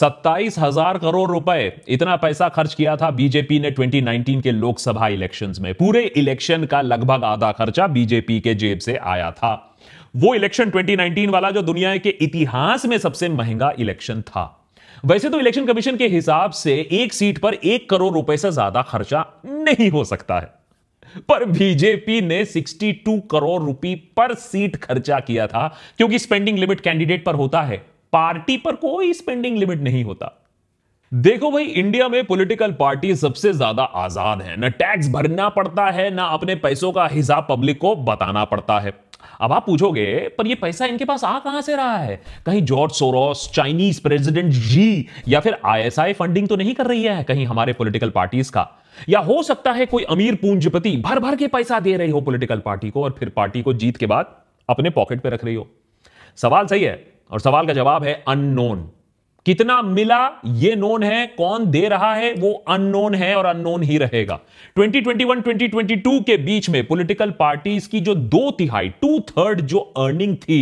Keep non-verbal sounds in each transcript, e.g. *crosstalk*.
सत्ताईस हजार करोड़ रुपए इतना पैसा खर्च किया था बीजेपी ने 2019 के लोकसभा इलेक्शंस में पूरे इलेक्शन का लगभग आधा खर्चा बीजेपी के जेब से आया था वो इलेक्शन 2019 वाला जो दुनिया के इतिहास में सबसे महंगा इलेक्शन था वैसे तो इलेक्शन कमीशन के हिसाब से एक सीट पर एक करोड़ रुपए से ज्यादा खर्चा नहीं हो सकता है पर बीजेपी ने 62 करोड़ रुपए पर सीट खर्चा किया था क्योंकि स्पेंडिंग लिमिट कैंडिडेट पर होता है पार्टी पर कोई स्पेंडिंग लिमिट नहीं होता देखो भाई इंडिया में पॉलिटिकल पार्टी सबसे ज्यादा आजाद है ना टैक्स भरना पड़ता है ना अपने पैसों का हिसाब पब्लिक को बताना पड़ता है अब आप पूछोगे पर ये पैसा इनके पास आ कहां से रहा है कहीं George Soros Chinese president Xi या फिर आईएसआई फंडिंग तो नहीं कर रही है कहीं हमारे पॉलिटिकल पार्टीज का या हो सकता है कोई अमीर पूंजपति भर भर के पैसा दे रही हो पॉलिटिकल पार्टी को और फिर पार्टी को जीत के बाद अपने पॉकेट पे रख रही हो सवाल सही है और सवाल का जवाब है अननोन कितना मिला ये नोन है कौन दे रहा है वो अननोन है और अननोन ही रहेगा 2021 2022 के बीच में पॉलिटिकल पार्टीज की जो दो तिहाई टू थर्ड जो अर्निंग थी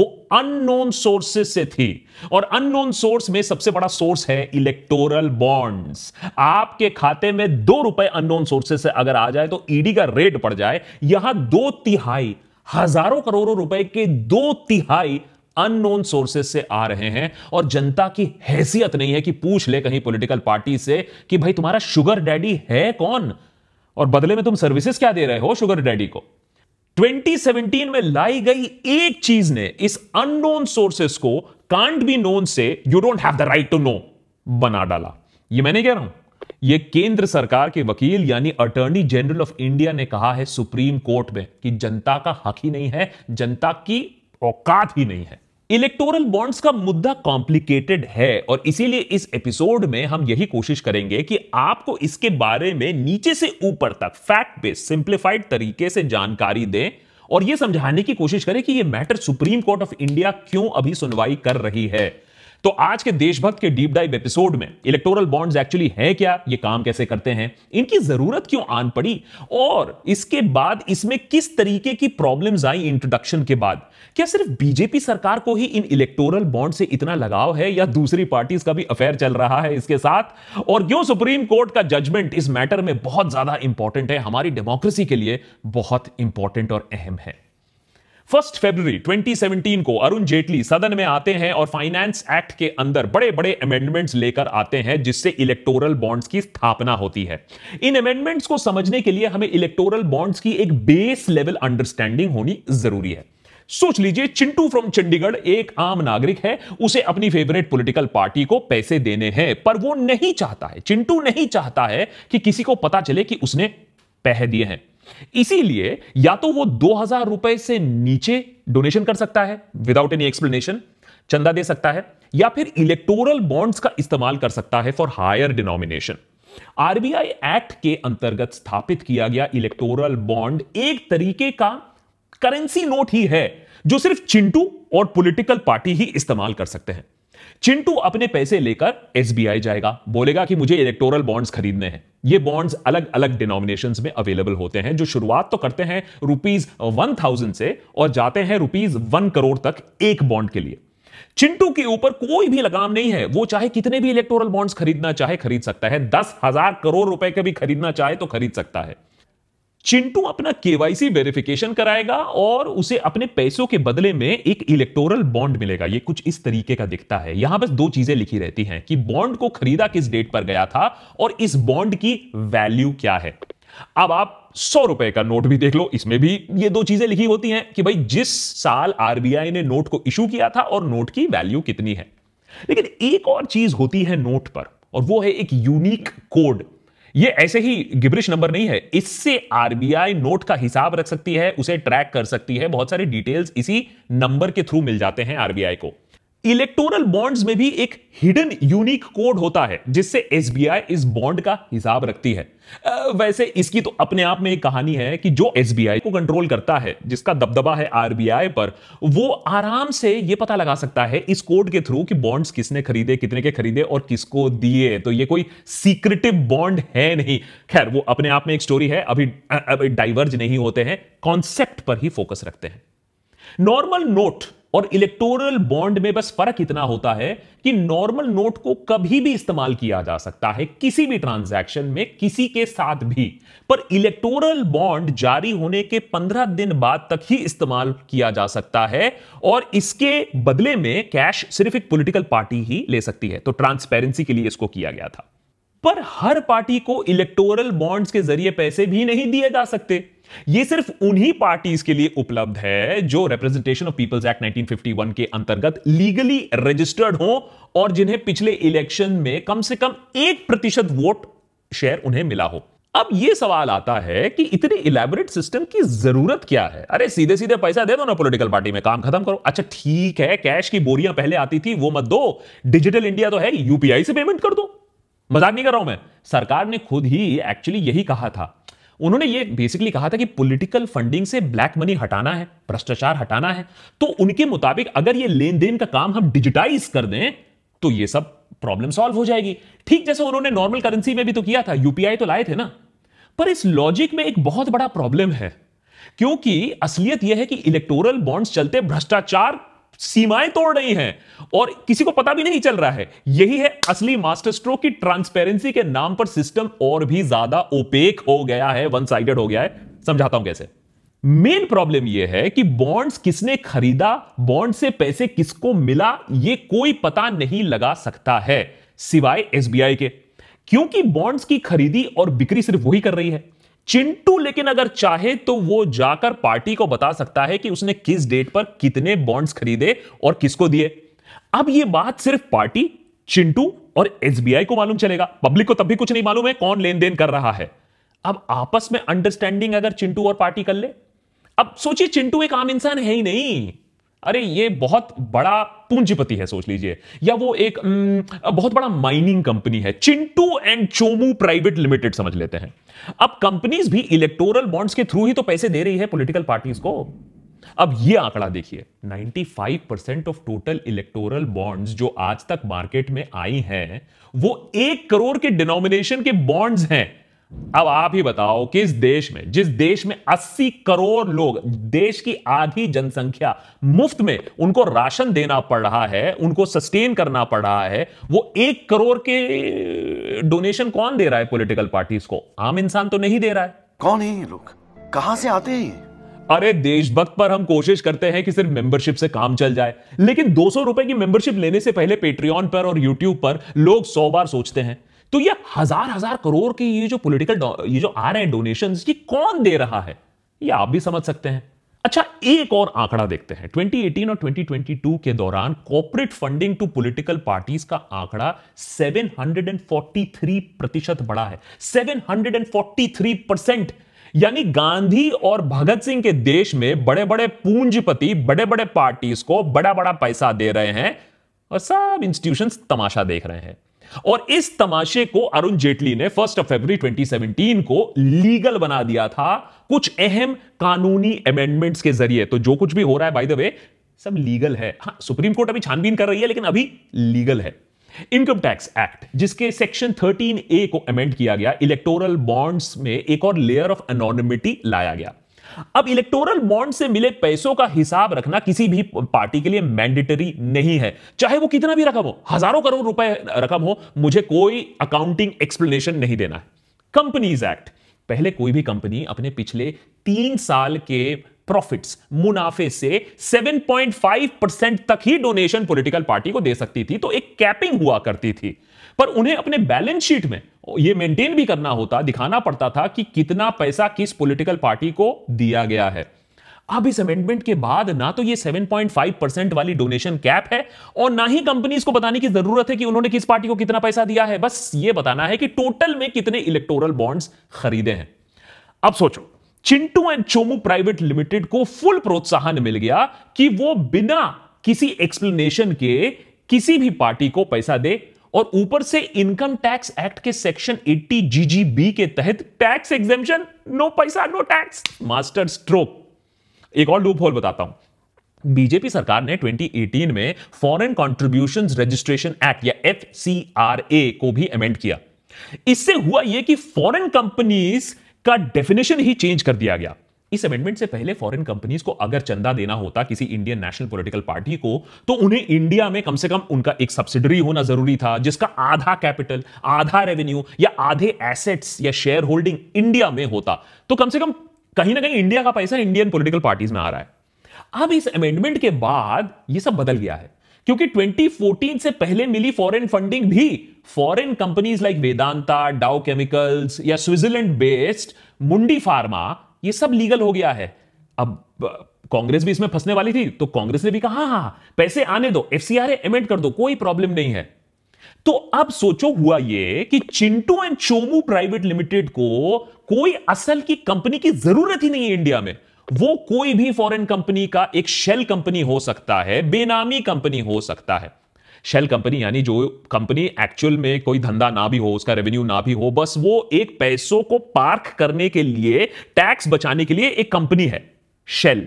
वो अननोन सोर्सेस से थी और अननोन सोर्स में सबसे बड़ा सोर्स है इलेक्टोरल बॉन्ड्स आपके खाते में दो रुपए अननोन सोर्सेस से अगर आ जाए तो ईडी e का रेट पड़ जाए यहां दो तिहाई हजारों करोड़ों रुपए के दो तिहाई अननोन सोर्सेस से आ रहे हैं और जनता की हैसियत नहीं है कि पूछ ले कहीं पॉलिटिकल पार्टी से कि भाई तुम्हारा शुगर डैडी है कौन और बदले में तुम सर्विसेज क्या दे रहे हो शुगर डैडी को 2017 में लाई गई एक चीज ने इस अननोन सोर्सेस को कांट बी नोन से you don't have the right to know बना डाला ये मैंने कह रहा हूं ये केंद्र सरकार के वकील यानी अटॉर्नी जनरल ऑफ इंडिया ने कहा है सुप्रीम कोर्ट में कि जनता का हक ही नहीं है जनता की औकात ही नहीं है इलेक्टोरल बॉन्ड्स का मुद्दा कॉम्प्लिकेटेड है और इसीलिए इस एपिसोड में हम यही कोशिश करेंगे कि आपको इसके बारे में नीचे से ऊपर तक फैक्ट बेस्ड सिंप्लीफाइड तरीके से जानकारी दें और यह समझाने की कोशिश करें कि यह matter Supreme Court of India क्यों अभी सुनवाई कर रही है तो आज के देशभक्त के डीप डाइव एपिसोड में इलेक्टोरल बॉन्ड्स एक्चुअली है क्या ये काम कैसे करते हैं इनकी जरूरत क्यों आन पड़ी और इसके बाद इसमें किस तरीके की प्रॉब्लम्स आई इंट्रोडक्शन के बाद क्या सिर्फ बीजेपी सरकार को ही इन इलेक्टोरल बॉन्ड से इतना लगाव है या दूसरी पार्टीज का भी अफेयर चल रहा है इसके साथ और क्यों सुप्रीम कोर्ट का जजमेंट इस मैटर में बहुत ज्यादा इंपॉर्टेंट है हमारी डेमोक्रेसी के लिए बहुत इंपॉर्टेंट और अहम है फर्स्ट फेब्रुवरी 2017 को अरुण जेटली सदन में आते हैं और फाइनेंस एक्ट के अंदर बड़े बड़े अमेंडमेंट्स लेकर आते हैं जिससे इलेक्टोरल बॉन्ड्स की स्थापना होती है इन अमेंडमेंट्स को समझने के लिए हमें इलेक्टोरल बॉन्ड्स की एक बेस लेवल अंडरस्टैंडिंग होनी जरूरी है सोच लीजिए चिंटू फ्रॉम चंडीगढ़ एक आम नागरिक है उसे अपनी फेवरेट पॉलिटिकल पार्टी को पैसे देने हैं पर वो नहीं चाहता है चिंटू नहीं चाहता है कि किसी को पता चले कि उसने पैसे दिए हैं इसीलिए या तो वो दो हजार रुपए से नीचे डोनेशन कर सकता है विदाउट एनी एक्सप्लेनेशन चंदा दे सकता है या फिर इलेक्टोरल बॉन्ड्स का इस्तेमाल कर सकता है for higher denomination RBI act के अंतर्गत स्थापित किया गया इलेक्टोरल बॉन्ड एक तरीके का करेंसी नोट ही है जो सिर्फ चिंटू और पॉलिटिकल पार्टी ही इस्तेमाल कर सकते हैं चिंटू अपने पैसे लेकर एसबीआई जाएगा बोलेगा कि मुझे इलेक्टोरल बॉन्ड्स खरीदने हैं ये बॉन्ड्स अलग अलग डिनोमिनेशन में अवेलेबल होते हैं जो शुरुआत तो करते हैं रुपीज वन थाउजेंड से और जाते हैं रुपीज वन करोड़ तक एक बॉन्ड के लिए चिंटू के ऊपर कोई भी लगाम नहीं है वो चाहे कितने भी इलेक्टोरल बॉन्ड्स खरीदना चाहे खरीद सकता है दस हजार करोड़ रुपए के भी खरीदना चाहे तो खरीद सकता है चिंटू अपना केवाईसी वेरिफिकेशन कराएगा और उसे अपने पैसों के बदले में एक इलेक्टोरल बॉन्ड मिलेगा ये कुछ इस तरीके का दिखता है यहां बस दो चीजें लिखी रहती हैं कि बॉन्ड को खरीदा किस डेट पर गया था और इस बॉन्ड की वैल्यू क्या है अब आप सौ रुपए का नोट भी देख लो इसमें भी ये दो चीजें लिखी होती हैं कि भाई जिस साल आरबीआई ने नोट को इशू किया था और नोट की वैल्यू कितनी है लेकिन एक और चीज होती है नोट पर और वो है एक यूनिक कोड ये ऐसे ही गिब्रिश नंबर नहीं है इससे आरबीआई नोट का हिसाब रख सकती है उसे ट्रैक कर सकती है बहुत सारे डिटेल्स इसी नंबर के थ्रू मिल जाते हैं आरबीआई को इलेक्टोरल बॉन्ड्स में भी एक हिडन यूनिक कोड होता है जिससे एसबीआई इस बॉन्ड का हिसाब रखती है वैसे इसकी तो अपने आप में एक कहानी है कि जो एसबीआई को कंट्रोल करता है जिसका दबदबा है आरबीआई पर वो आराम से ये पता लगा सकता है इस कोड के थ्रू कि बॉन्ड्स किसने खरीदे कितने के खरीदे और किसको दिए तो ये कोई सीक्रेटिव बॉन्ड है नहीं खैर वो अपने आप में एक स्टोरी है अभी, अभी डाइवर्ज नहीं होते हैं कॉन्सेप्ट पर ही फोकस रखते हैं नॉर्मल नोट और इलेक्टोरल बॉन्ड में बस फर्क इतना होता है कि नॉर्मल नोट को कभी भी इस्तेमाल किया जा सकता है किसी भी ट्रांजैक्शन में किसी के साथ भी पर इलेक्टोरल बॉन्ड जारी होने के 15 दिन बाद तक ही इस्तेमाल किया जा सकता है और इसके बदले में कैश सिर्फ एक पॉलिटिकल पार्टी ही ले सकती है तो ट्रांसपेरेंसी के लिए इसको किया गया था पर हर पार्टी को इलेक्टोरल बॉन्ड्स के जरिए पैसे भी नहीं दिए जा सकते ये सिर्फ उन्हीं पार्टीज के लिए उपलब्ध है जो रिप्रेजेंटेशन ऑफ पीपल्स एक्ट 1951 के अंतर्गत लीगली रजिस्टर्ड हो और जिन्हें पिछले इलेक्शन में कम से कम एक प्रतिशत वोट शेयर उन्हें मिला हो अब यह सवाल आता है कि इतने इलेबोरेट सिस्टम की जरूरत क्या है अरे सीधे सीधे पैसा दे दो ना पॉलिटिकल पार्टी में काम खत्म करो अच्छा ठीक है कैश की बोरियां पहले आती थी वो मत दो डिजिटल इंडिया तो है यूपीआई से पेमेंट कर दो मजाक नहीं कर रहा हूं मैं सरकार ने खुद ही एक्चुअली यही कहा था उन्होंने ये बेसिकली कहा था कि पॉलिटिकल फंडिंग से ब्लैक मनी हटाना है भ्रष्टाचार हटाना है तो उनके मुताबिक अगर ये लेन देन का काम हम डिजिटाइज कर दें तो ये सब प्रॉब्लम सॉल्व हो जाएगी ठीक जैसे उन्होंने नॉर्मल करेंसी में भी तो किया था यूपीआई तो लाए थे ना पर इस लॉजिक में एक बहुत बड़ा प्रॉब्लम है क्योंकि असलियत यह है कि इलेक्टोरल बॉन्ड्स चलते भ्रष्टाचार सीमाएं तोड़ रही हैं और किसी को पता भी नहीं चल रहा है यही है असली मास्टर स्ट्रोक की ट्रांसपेरेंसी के नाम पर सिस्टम और भी ज्यादा ओपेक हो गया है वन साइडेड हो गया है समझाता हूं कैसे मेन प्रॉब्लम यह है कि बॉन्ड्स किसने खरीदा बॉन्ड से पैसे किसको मिला यह कोई पता नहीं लगा सकता है सिवाय एसबीआई के क्योंकि बॉन्ड्स की खरीदी और बिक्री सिर्फ वही कर रही है चिंटू लेकिन अगर चाहे तो वो जाकर पार्टी को बता सकता है कि उसने किस डेट पर कितने बॉन्ड्स खरीदे और किसको दिए अब ये बात सिर्फ पार्टी चिंटू और एसबीआई को मालूम चलेगा पब्लिक को तब भी कुछ नहीं मालूम है कौन लेन देन कर रहा है अब आपस में अंडरस्टैंडिंग अगर चिंटू और पार्टी कर ले अब सोचिए चिंटू एक आम इंसान है ही नहीं अरे ये बहुत बड़ा पूंजीपति है सोच लीजिए या वो एक बहुत बड़ा माइनिंग कंपनी है Chintu and Chomu private limited समझ लेते हैं अब कंपनीज भी इलेक्टोरल बॉन्ड्स के थ्रू ही तो पैसे दे रही है पॉलिटिकल पार्टीज को अब ये आंकड़ा देखिए 95 percent of total electoral bonds जो आज तक मार्केट में आई हैं वो एक करोड़ के डिनोमिनेशन के बॉन्ड्स हैं अब आप ही बताओ कि इस देश में जिस देश में 80 करोड़ लोग देश की आधी जनसंख्या मुफ्त में उनको राशन देना पड़ रहा है उनको सस्टेन करना पड़ रहा है वो एक करोड़ के डोनेशन कौन दे रहा है पॉलिटिकल पार्टीज को आम इंसान तो नहीं दे रहा है कौन है ये लोग कहां से आते हैं अरे देशभक्त पर हम कोशिश करते हैं कि सिर्फ मेंबरशिप से काम चल जाए लेकिन दो सौ रुपए की मेंबरशिप लेने से पहले पेट्रियॉन पर और यूट्यूब पर लोग सौ बार सोचते हैं तो ये हजार हजार करोड़ के ये जो पॉलिटिकल ये जो आ रहे हैं डोनेशन ये कौन दे रहा है ये आप भी समझ सकते हैं अच्छा एक और आंकड़ा देखते हैं 2018 और 2022 के दौरान corporate funding to political parties का आंकड़ा 743 प्रतिशत बढ़ा है 743 परसेंट यानी गांधी और भगत सिंह के देश में बड़े बड़े पूंजीपति बड़े बड़े पार्टीज को बड़ा बड़ा पैसा दे रहे हैं और सब इंस्टीट्यूशंस तमाशा देख रहे हैं और इस तमाशे को अरुण जेटली ने फर्स्ट ऑफ फरवरी 2017 को लीगल बना दिया था कुछ अहम कानूनी अमेंडमेंट्स के जरिए तो जो कुछ भी हो रहा है बाय द वे सब लीगल है हाँ सुप्रीम कोर्ट अभी छानबीन कर रही है लेकिन अभी लीगल है इनकम टैक्स एक्ट जिसके सेक्शन 13 ए को अमेंड किया गया इलेक्टोरल बॉन्ड्स में एक और लेयर ऑफ अनोनिमिटी लाया गया अब इलेक्टोरल बॉन्ड से मिले पैसों का हिसाब रखना किसी भी पार्टी के लिए मैंडेटरी नहीं है चाहे वो कितना भी रकम हो हजारों करोड़ रुपए रकम हो मुझे कोई अकाउंटिंग एक्सप्लेनेशन नहीं देना है कंपनीज एक्ट पहले कोई भी कंपनी अपने पिछले तीन साल के प्रॉफिट्स मुनाफे से 7.5 परसेंट तक ही डोनेशन पॉलिटिकल पार्टी को दे सकती थी तो एक कैपिंग हुआ करती थी पर उन्हें अपने बैलेंस शीट में ये मेंटेन भी करना होता दिखाना पड़ता था कि कितना पैसा किस पॉलिटिकल पार्टी को दिया गया है अब इस अमेंडमेंट के बाद ना तो ये 7.5 परसेंट वाली डोनेशन कैप है और ना ही कंपनीज को बताने की जरूरत है कि उन्होंने किस पार्टी को कितना पैसा दिया है बस ये बताना है कि टोटल में कितने इलेक्टोरल बॉन्ड्स खरीदे हैं अब सोचो Chintu and Chomu private limited को फुल प्रोत्साहन मिल गया कि वो बिना किसी एक्सप्लेनेशन के किसी भी पार्टी को पैसा दे और ऊपर से इनकम टैक्स एक्ट के सेक्शन 80 जीजीबी के तहत टैक्स एग्जेम्पन नो पैसा नो टैक्स मास्टर स्ट्रोक एक और लूप होल बताता हूं बीजेपी सरकार ने 2018 में फॉरेन कॉन्ट्रीब्यूशन रजिस्ट्रेशन एक्ट या एफ को भी अमेंड किया इससे हुआ यह कि फॉरेन कंपनीज का डेफिनेशन ही चेंज कर दिया गया इस अमेंडमेंट से पहले फॉरेन कंपनीज को अगर चंदा देना होता किसी इंडियन नेशनल पॉलिटिकल पार्टी को तो उन्हें इंडिया में कम से कम उनका एक सब्सिडरी होना जरूरी था जिसका आधा कैपिटल आधा रेवेन्यू या आधे एसेट्स या शेयर होल्डिंग इंडिया में होता तो कम से कम कहीं ना कहीं इंडिया का पैसा इंडियन पोलिटिकल पार्टीज में आ रहा है अब इस अमेंडमेंट के बाद यह सब बदल गया है क्योंकि 2014 से पहले मिली फॉरेन फंडिंग भी foreign companies like Vedanta Dow Chemicals या स्विट्जरलैंड बेस्ड मुंडी फार्मा ये सब लीगल हो गया है अब कांग्रेस भी इसमें फंसने वाली थी तो कांग्रेस ने भी कहा हाँ हाँ पैसे आने दो एफसीआर एमेंड कर दो कोई प्रॉब्लम नहीं है तो अब सोचो हुआ ये कि Chintu and Chomu private limited को कोई असल की कंपनी की जरूरत ही नहीं है इंडिया में वो कोई भी फॉरेन कंपनी का एक शेल कंपनी हो सकता है बेनामी कंपनी हो सकता है शेल कंपनी यानी जो कंपनी एक्चुअल में कोई धंधा ना भी हो उसका रेवेन्यू ना भी हो बस वो एक पैसों को पार्क करने के लिए टैक्स बचाने के लिए एक कंपनी है शेल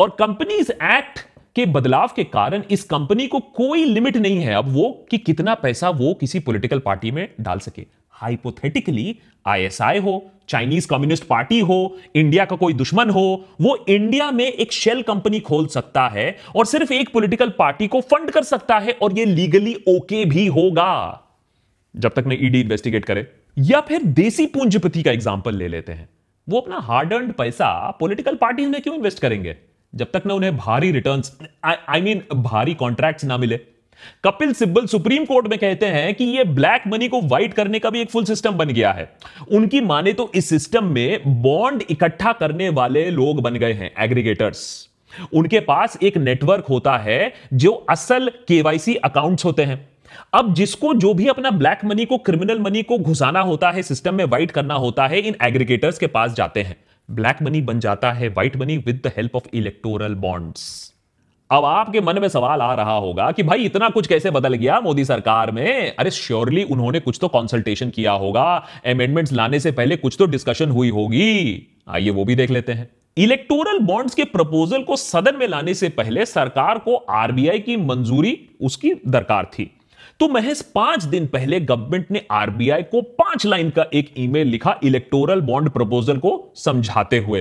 और कंपनीज एक्ट के बदलाव के कारण इस कंपनी को कोई लिमिट नहीं है अब वो कि कितना पैसा वो किसी पॉलिटिकल पार्टी में डाल सके हाइपोथेटिकली आईएसआई हो चाइनीज कम्युनिस्ट पार्टी हो इंडिया का कोई दुश्मन हो वो इंडिया में एक शेल कंपनी खोल सकता है और सिर्फ एक पॉलिटिकल पार्टी को फंड कर सकता है और ये लीगली ओके भी होगा जब तक ना ईडी इन्वेस्टिगेट करे या फिर देसी पूंजीपति का एग्जाम्पल ले लेते हैं वो अपना हार्ड अर्न पैसा पोलिटिकल पार्टी में क्यों इन्वेस्ट करेंगे जब तक ना उन्हें भारी रिटर्न आई मीन भारी कॉन्ट्रैक्ट ना मिले कपिल सिब्बल सुप्रीम कोर्ट में कहते हैं कि ये ब्लैक मनी को व्हाइट करने का भी एक फुल सिस्टम बन गया है उनकी माने तो इस सिस्टम में बॉन्ड इकट्ठा करने वाले लोग बन गए हैं एग्रीगेटर्स उनके पास एक नेटवर्क होता है जो असल केवाईसी अकाउंट्स होते हैं अब जिसको जो भी अपना ब्लैक मनी को क्रिमिनल मनी को घुसाना होता है सिस्टम में व्हाइट करना होता है इन एग्रीगेटर्स के पास जाते हैं ब्लैक मनी बन जाता है white money with the help of electoral bonds अब आपके मन में सवाल आ रहा होगा कि भाई इतना कुछ कैसे बदल गया मोदी सरकार में अरे श्योरली उन्होंने कुछ तो कंसल्टेशन किया होगा अमेंडमेंट्स लाने से पहले कुछ तो डिस्कशन हुई होगी आइए वो भी देख लेते हैं इलेक्टोरल बॉन्ड्स के प्रपोजल को सदन में लाने से पहले सरकार को आरबीआई की मंजूरी उसकी दरकार थी तो महज पांच दिन पहले गवर्नमेंट ने आरबीआई को पांच लाइन का एक ईमेल लिखा इलेक्टोरल बॉन्ड प्रपोजल को समझाते हुए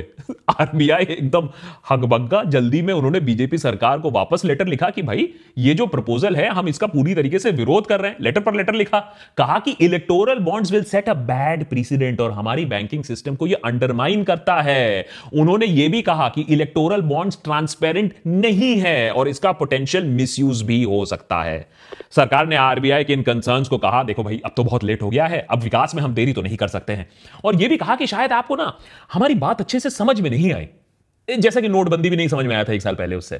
आरबीआई *laughs* एकदम हकबग्गा जल्दी में उन्होंने बीजेपी सरकार को वापस लेटर लिखा कि भाई ये जो प्रपोजल है हम इसका पूरी तरीके से विरोध कर रहे हैं लेटर पर लेटर लिखा कहा कि electoral bonds will set a bad president और हमारी बैंकिंग सिस्टम को ये अंडरमाइन करता है उन्होंने ये भी कहा कि इलेक्टोरल बॉन्ड्स ट्रांसपेरेंट नहीं है और इसका पोटेंशियल मिसयूज भी हो सकता है सरकार ने आज आरबीआई के इन कंसर्न्स को कहा देखो भाई अब तो बहुत लेट हो गया है अब विकास में हम देरी तो नहीं कर सकते हैं और यह भी कहा कि शायद आपको ना हमारी बात अच्छे से समझ में नहीं आई जैसा कि नोटबंदी भी नहीं समझ में आया था एक साल पहले उससे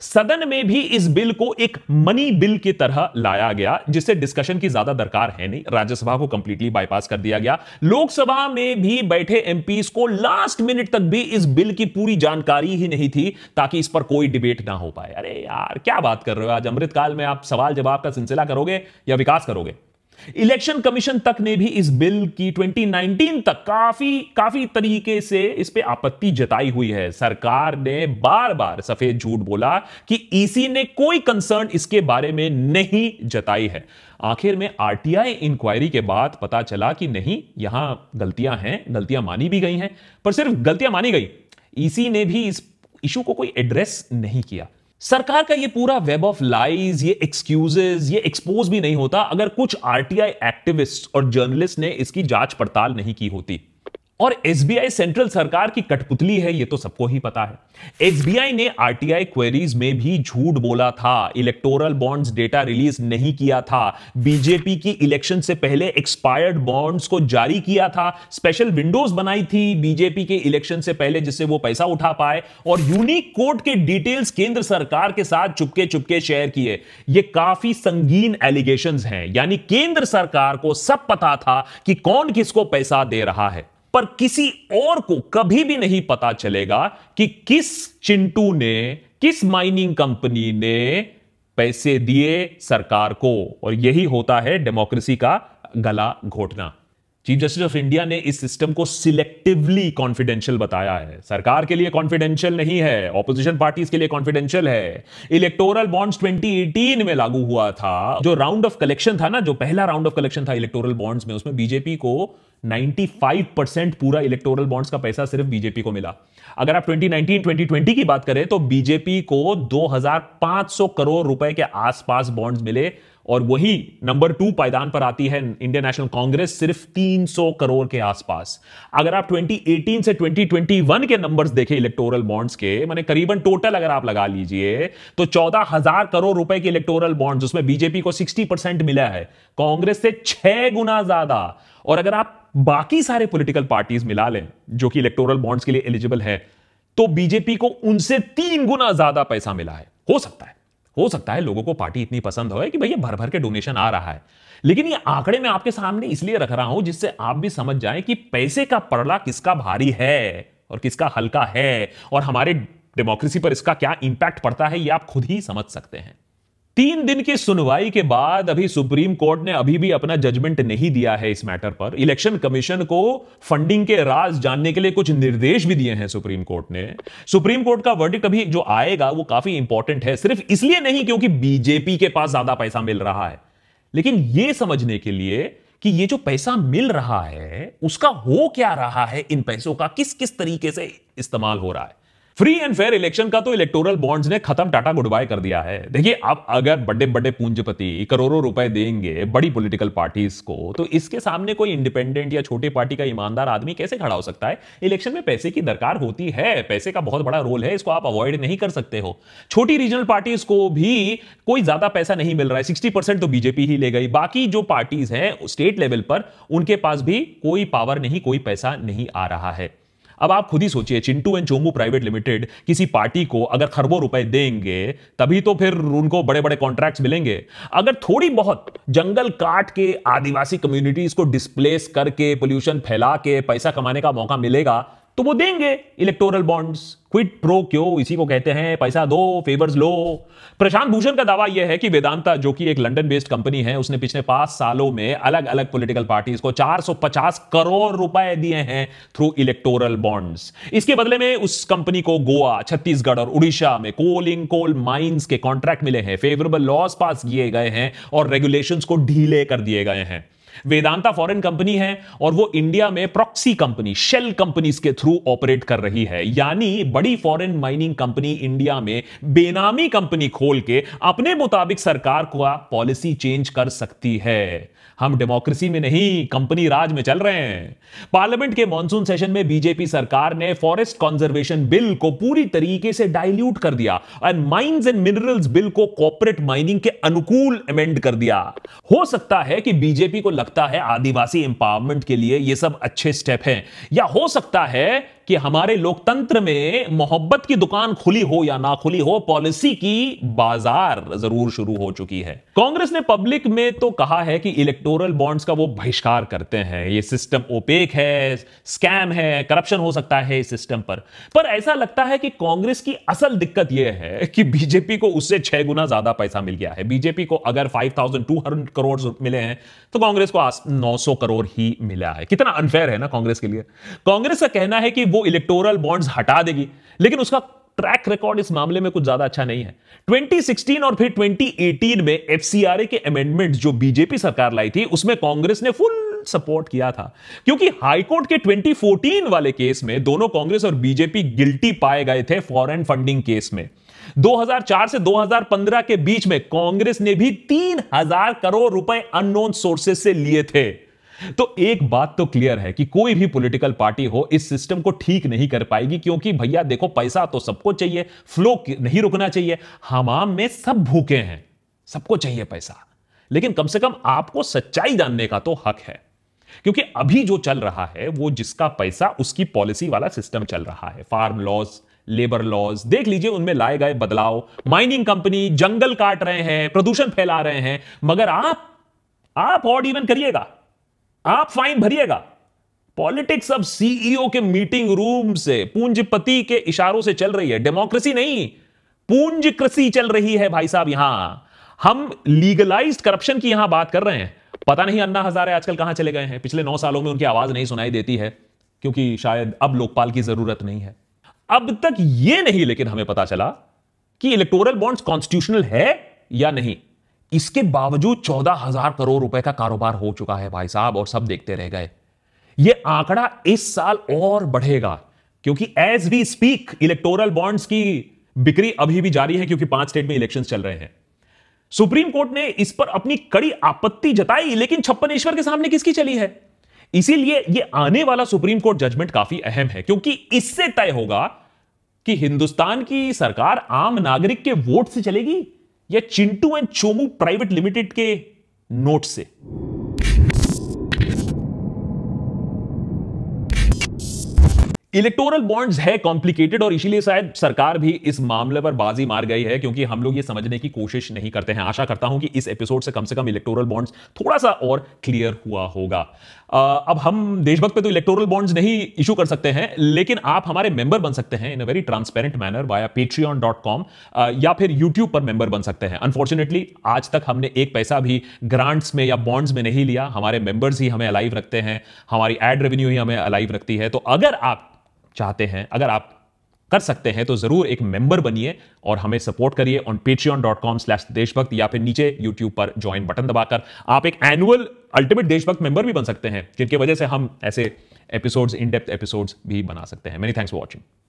सदन में भी इस बिल को एक मनी बिल की तरह लाया गया जिससे डिस्कशन की ज्यादा दरकार है नहीं राज्यसभा को कंप्लीटली बाईपास कर दिया गया लोकसभा में भी बैठे एमपी को लास्ट मिनट तक भी इस बिल की पूरी जानकारी ही नहीं थी ताकि इस पर कोई डिबेट ना हो पाए अरे यार क्या बात कर रहे हो आज अमृतकाल में आप सवाल जवाब का सिलसिला करोगे या विकास करोगे इलेक्शन कमीशन तक ने भी इस बिल की 2019 तक काफी काफी तरीके से इस पे आपत्ति जताई हुई है सरकार ने बार बार सफेद झूठ बोला कि ईसी e ने कोई कंसर्न इसके बारे में नहीं जताई है आखिर में आरटीआई इंक्वायरी के बाद पता चला कि नहीं यहां गलतियां हैं गलतियां मानी भी गई हैं पर सिर्फ गलतियां मानी गई ईसी e ने भी इस इशू को कोई एड्रेस नहीं किया सरकार का ये पूरा वेब ऑफ लाइज ये एक्सक्यूजेज ये एक्सपोज भी नहीं होता अगर कुछ आरटीआई एक्टिविस्ट और जर्नलिस्ट ने इसकी जांच पड़ताल नहीं की होती और एसबीआई सेंट्रल सरकार की कठपुतली है ये तो सबको ही पता है एसबीआई ने आरटीआई क्वेरीज में भी झूठ बोला था इलेक्टोरल बॉन्ड्स डेटा रिलीज नहीं किया था बीजेपी की इलेक्शन से पहले एक्सपायर्ड बॉन्ड्स को जारी किया था स्पेशल विंडोज बनाई थी बीजेपी के इलेक्शन से पहले जिससे वो पैसा उठा पाए और यूनिक कोड के डिटेल्स केंद्र सरकार के साथ चुपके चुपके शेयर किए ये काफी संगीन एलिगेशन है यानी केंद्र सरकार को सब पता था कि कौन किसको पैसा दे रहा है पर किसी और को कभी भी नहीं पता चलेगा कि किस चिंटू ने किस माइनिंग कंपनी ने पैसे दिए सरकार को और यही होता है डेमोक्रेसी का गला घोटना चीफ जस्टिस ऑफ इंडिया ने इस सिस्टम को सिलेक्टिवली कॉन्फिडेंशियल बताया है सरकार के लिए कॉन्फिडेंशियल नहीं है ऑपोजिशन पार्टीज के लिए कॉन्फिडेंशियल है इलेक्टोरल बॉन्ड्स 2018 में लागू हुआ था जो राउंड ऑफ कलेक्शन था ना जो पहला राउंड ऑफ कलेक्शन था इलेक्टोरल बॉन्ड्स में उसमें बीजेपी को 95 पूरा इलेक्टोरल बॉन्ड्स का पैसा सिर्फ बीजेपी को मिला अगर आप 2019 2020 की बात करें तो बीजेपी को 2500 करोड़ रुपए के आसपास बॉन्ड्स मिले और वही नंबर टू पायदान पर आती है इंडियन नेशनल कांग्रेस सिर्फ 300 करोड़ के आसपास अगर आप 2018 से 2021 के नंबर्स देखें इलेक्टोरल बॉन्ड्स के मैंने करीबन टोटल अगर आप लगा लीजिए तो चौदह हजार करोड़ रुपए के इलेक्टोरल बॉन्ड्स उसमें बीजेपी को 60 परसेंट मिला है कांग्रेस से छह गुना ज्यादा और अगर आप बाकी सारे पॉलिटिकल पार्टीज मिला लें जो कि इलेक्टोरल बॉन्ड्स के लिए एलिजिबल है तो बीजेपी को उनसे तीन गुना ज्यादा पैसा मिला है हो सकता है हो सकता है लोगों को पार्टी इतनी पसंद हो कि भैया भर भर के डोनेशन आ रहा है लेकिन ये आंकड़े मैं आपके सामने इसलिए रख रहा हूं जिससे आप भी समझ जाए कि पैसे का पड़ला किसका भारी है और किसका हल्का है और हमारे डेमोक्रेसी पर इसका क्या इंपैक्ट पड़ता है ये आप खुद ही समझ सकते हैं तीन दिन की सुनवाई के बाद अभी सुप्रीम कोर्ट ने अभी भी अपना जजमेंट नहीं दिया है इस मैटर पर इलेक्शन कमीशन को फंडिंग के राज जानने के लिए कुछ निर्देश भी दिए हैं सुप्रीम कोर्ट ने सुप्रीम कोर्ट का वर्डिक्ट अभी जो आएगा वो काफी इंपॉर्टेंट है सिर्फ इसलिए नहीं क्योंकि बीजेपी के पास ज्यादा पैसा मिल रहा है लेकिन यह समझने के लिए कि ये जो पैसा मिल रहा है उसका हो क्या रहा है इन पैसों का किस किस तरीके से इस्तेमाल हो रहा है फ्री एंड फेयर इलेक्शन का तो इलेक्टोरल बॉन्ड्स ने खत्म टाटा गुडबाय कर दिया है देखिए आप अगर बड़े बड़े पूंजीपति करोड़ों रुपए देंगे बड़ी पॉलिटिकल पार्टीज को तो इसके सामने कोई इंडिपेंडेंट या छोटे पार्टी का ईमानदार आदमी कैसे खड़ा हो सकता है इलेक्शन में पैसे की दरकार होती है पैसे का बहुत बड़ा रोल है इसको आप अवॉइड नहीं कर सकते हो छोटी रीजनल पार्टीज को भी कोई ज्यादा पैसा नहीं मिल रहा है सिक्सटी तो बीजेपी ही ले गई बाकी जो पार्टीज हैं स्टेट लेवल पर उनके पास भी कोई पावर नहीं कोई पैसा नहीं आ रहा है अब आप खुद ही सोचिए Chintu and Chomu private limited किसी पार्टी को अगर खरबों रुपए देंगे तभी तो फिर उनको बड़े बड़े कॉन्ट्रैक्ट्स मिलेंगे अगर थोड़ी बहुत जंगल काट के आदिवासी कम्युनिटीज को डिस्प्लेस करके पोल्यूशन फैला के पैसा कमाने का मौका मिलेगा तो वो देंगे इलेक्टोरल बॉन्ड्स क्विट प्रो क्यो इसी को कहते हैं पैसा दो फेवर्स लो प्रशांत भूषण का दावा यह है कि वेदांता जो कि एक लंदन बेस्ड कंपनी है उसने पिछले पांच सालों में अलग अलग पॉलिटिकल पार्टीज को 450 करोड़ रुपए दिए हैं थ्रू इलेक्टोरल बॉन्ड्स इसके बदले में उस कंपनी को गोवा छत्तीसगढ़ और उड़ीसा में कोलिंग कोल माइन्स के कॉन्ट्रैक्ट मिले हैं फेवरेबल लॉस पास किए गए हैं और रेगुलेशन को ढीले कर दिए गए हैं वेदांता फॉरेन कंपनी है और वो इंडिया में प्रॉक्सी कंपनी शेल कंपनीज के थ्रू ऑपरेट कर रही है यानी बड़ी फॉरेन माइनिंग कंपनी इंडिया में बेनामी कंपनी खोल के अपने मुताबिक सरकार को पॉलिसी चेंज कर सकती है हम डेमोक्रेसी में नहीं कंपनी राज में चल रहे हैं पार्लियामेंट के मॉनसून सेशन में बीजेपी सरकार ने फॉरेस्ट कंजर्वेशन बिल को पूरी तरीके से डाइल्यूट कर दिया and mines and minerals bill को कॉपरेट माइनिंग के अनुकूल अमेंड कर दिया हो सकता है कि बीजेपी को लग लगता है आदिवासी एम्पावरमेंट के लिए ये सब अच्छे स्टेप हैं या हो सकता है कि हमारे लोकतंत्र में मोहब्बत की दुकान खुली हो या ना खुली हो पॉलिसी की बाजार जरूर शुरू हो चुकी है कांग्रेस ने पब्लिक में तो कहा है कि इलेक्टोरल बॉन्ड्स का वो बहिष्कार करते हैं ये सिस्टम ओपेक है स्कैम है करप्शन हो सकता है इस सिस्टम पर पर ऐसा लगता है कि कांग्रेस की असल दिक्कत यह है कि बीजेपी को उससे छह गुना ज्यादा पैसा मिल गया है बीजेपी को अगर फाइव करोड़ मिले हैं तो कांग्रेस को नौ करोड़ ही मिला है कितना अनफेयर है ना कांग्रेस के लिए कांग्रेस का कहना है कि वो इलेक्टोरल बॉन्ड्स हटा देगी लेकिन उसका ट्रैक रिकॉर्ड इस मामले में कुछ ज्यादा अच्छा नहीं है 2016 और फिर 2018 में एफसीआरए के अमेंडमेंट जो बीजेपी सरकार लाई थी उसमें कांग्रेस ने फुल सपोर्ट किया था क्योंकि हाईकोर्ट के 2014 वाले केस में दोनों कांग्रेस और बीजेपी गिल्टी पाए गए थे फॉरेन फंडिंग केस में 2004 से 2015 के बीच में कांग्रेस ने भी 3000 करोड़ रुपए अननोन सोर्सेस से लिए थे तो एक बात तो क्लियर है कि कोई भी पॉलिटिकल पार्टी हो इस सिस्टम को ठीक नहीं कर पाएगी क्योंकि भैया देखो पैसा तो सबको चाहिए फ्लो नहीं रुकना चाहिए हमाम में सब भूखे हैं सबको चाहिए पैसा लेकिन कम से कम आपको सच्चाई जानने का तो हक है क्योंकि अभी जो चल रहा है वो जिसका पैसा उसकी पॉलिसी वाला सिस्टम चल रहा है फार्म लॉस लेबर लॉज देख लीजिए उनमें लाए गए बदलाव माइनिंग कंपनी जंगल काट रहे हैं प्रदूषण फैला रहे हैं मगर आप आप और इवन करिएगा आप फाइन भरिएगा पॉलिटिक्स अब सीईओ e के मीटिंग रूम से पूंजपति के इशारों से चल रही है डेमोक्रेसी नहीं पूंज कृषि चल रही है भाई साहब यहां हम लीगलाइज करप्शन की यहां बात कर रहे हैं पता नहीं अन्ना हजारे आजकल कहां चले गए हैं पिछले नौ सालों में उनकी आवाज नहीं सुनाई देती है क्योंकि शायद अब लोकपाल की जरूरत नहीं है अब तक यह नहीं लेकिन हमें पता चला कि इलेक्टोरल बॉन्ड्स कॉन्स्टिट्यूशनल है या नहीं इसके बावजूद चौदह हजार करोड़ रुपए का कारोबार हो चुका है भाई साहब और सब देखते रह गए ये आंकड़ा इस साल और बढ़ेगा क्योंकि as we speak electoral bonds की बिक्री अभी भी जारी है क्योंकि पांच स्टेट में इलेक्शन चल रहे हैं सुप्रीम कोर्ट ने इस पर अपनी कड़ी आपत्ति जताई लेकिन छप्पनेश्वर के सामने किसकी चली है इसीलिए ये आने वाला सुप्रीम कोर्ट जजमेंट काफी अहम है क्योंकि इससे तय होगा कि हिंदुस्तान की सरकार आम नागरिक के वोट से चलेगी या Chintu and Chomu private limited के नोट से इलेक्टोरल बॉन्ड्स है कॉम्प्लिकेटेड और इसीलिए शायद सरकार भी इस मामले पर बाजी मार गई है क्योंकि हम लोग ये समझने की कोशिश नहीं करते हैं आशा करता हूं कि इस एपिसोड से कम से कम इलेक्टोरल बॉन्ड्स थोड़ा सा और क्लियर हुआ होगा अब हम देशभक्त पे तो इलेक्टोरल बॉन्ड्स नहीं इशू कर सकते हैं लेकिन आप हमारे मेंबर बन सकते हैं in a very transparent manner via Patreon dot com या फिर यूट्यूब पर मेंबर बन सकते हैं अनफॉर्चुनेटली आज तक हमने एक पैसा भी ग्रांट्स में या बॉन्ड्स में नहीं लिया हमारे मेंबर्स ही हमें अलाइव रखते हैं हमारी एड रेवेन्यू ही हमें अलाइव रखती है तो अगर आप चाहते हैं अगर आप कर सकते हैं तो जरूर एक मेंबर बनिए और हमें सपोर्ट करिए on Patreon dot com slash Deshbhakt या फिर नीचे यूट्यूब पर ज्वाइन बटन दबाकर आप एक एनुअल अल्टीमेट देशभक्त मेंबर भी बन सकते हैं जिनकी वजह से हम ऐसे एपिसोड्स इन डेप्थ एपिसोड्स भी बना सकते हैं मेनी थैंक्स फॉर वॉचिंग